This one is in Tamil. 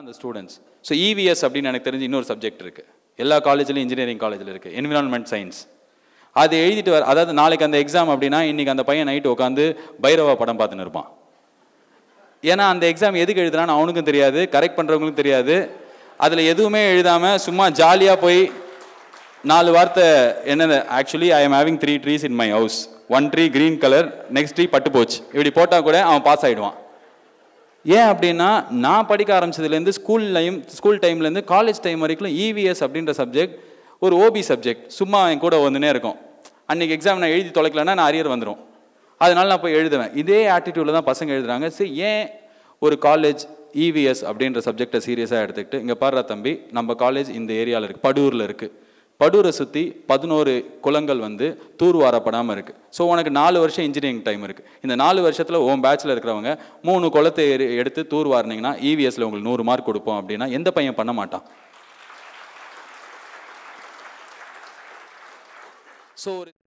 அந்த ஸ்டூடெண்ட்ஸ் ஸோ இவிஎஸ் அப்படின்னு எனக்கு தெரிஞ்சு இன்னொரு சப்ஜெக்ட் இருக்குது எல்லா காலேஜ்லையும் இன்ஜினியரிங் காலேஜில் இருக்குது என்விரான்மெண்ட் சயின்ஸ் அது எழுதிட்டு வர அதாவது நாளைக்கு அந்த எக்ஸாம் அப்படின்னா இன்றைக்கி அந்த பையன் நைட்டு உட்காந்து பைரவா படம் பார்த்துன்னு இருப்பான் ஏன்னா அந்த எக்ஸாம் எதுக்கு எழுதுனான்னு அவனுக்கும் தெரியாது கரெக்ட் பண்ணுறவங்களுக்கும் தெரியாது அதில் எதுவுமே எழுதாமல் சும்மா ஜாலியாக போய் நாலு வார்த்தை என்னென்ன actually I am having three trees in my house one tree green colour next tree பட்டு போச்சு இப்படி போட்டால் கூட அவன் பாஸ் ஆகிடுவான் ஏன் அப்படின்னா நான் படிக்க ஆரம்பிச்சதுலேருந்து ஸ்கூல்லையும் ஸ்கூல் டைம்லேருந்து காலேஜ் டைம் வரைக்கும் இவிஎஸ் e அப்படின்ற சப்ஜெக்ட் ஒரு ஓபி சப்ஜெக்ட் சும்மா என் கூட வந்துனே இருக்கும் அன்றைக்கி எக்ஸாம் நான் எழுதி தொலைக்கலன்னா நான் அரியர் வந்துடும் அதனால் நான் போய் எழுதுவேன் இதே ஆட்டிடியூடில் தான் பசங்க எழுதுறாங்க சரி ஏன் ஒரு காலேஜ் இவிஎஸ் e அப்படின்ற சப்ஜெக்டை சீரியஸாக எடுத்துக்கிட்டு இங்கே பாடுற தம்பி நம்ம காலேஜ் இந்த ஏரியாவில் இருக்குது படூரில் இருக்குது படூரை சுற்றி பதினோரு குளங்கள் வந்து தூர்வாரப்படாமல் இருக்குது ஸோ உனக்கு நாலு வருஷம் இன்ஜினியரிங் டைம் இருக்குது இந்த நாலு வருஷத்தில் ஓம் பேச்சில் இருக்கிறவங்க மூணு குளத்தை எடுத்து தூர்வாரினீங்கன்னா இவிஎஸில் e உங்களுக்கு நூறு மார்க் கொடுப்போம் அப்படின்னா எந்த பையன் பண்ண மாட்டான் ஸோ ஒரு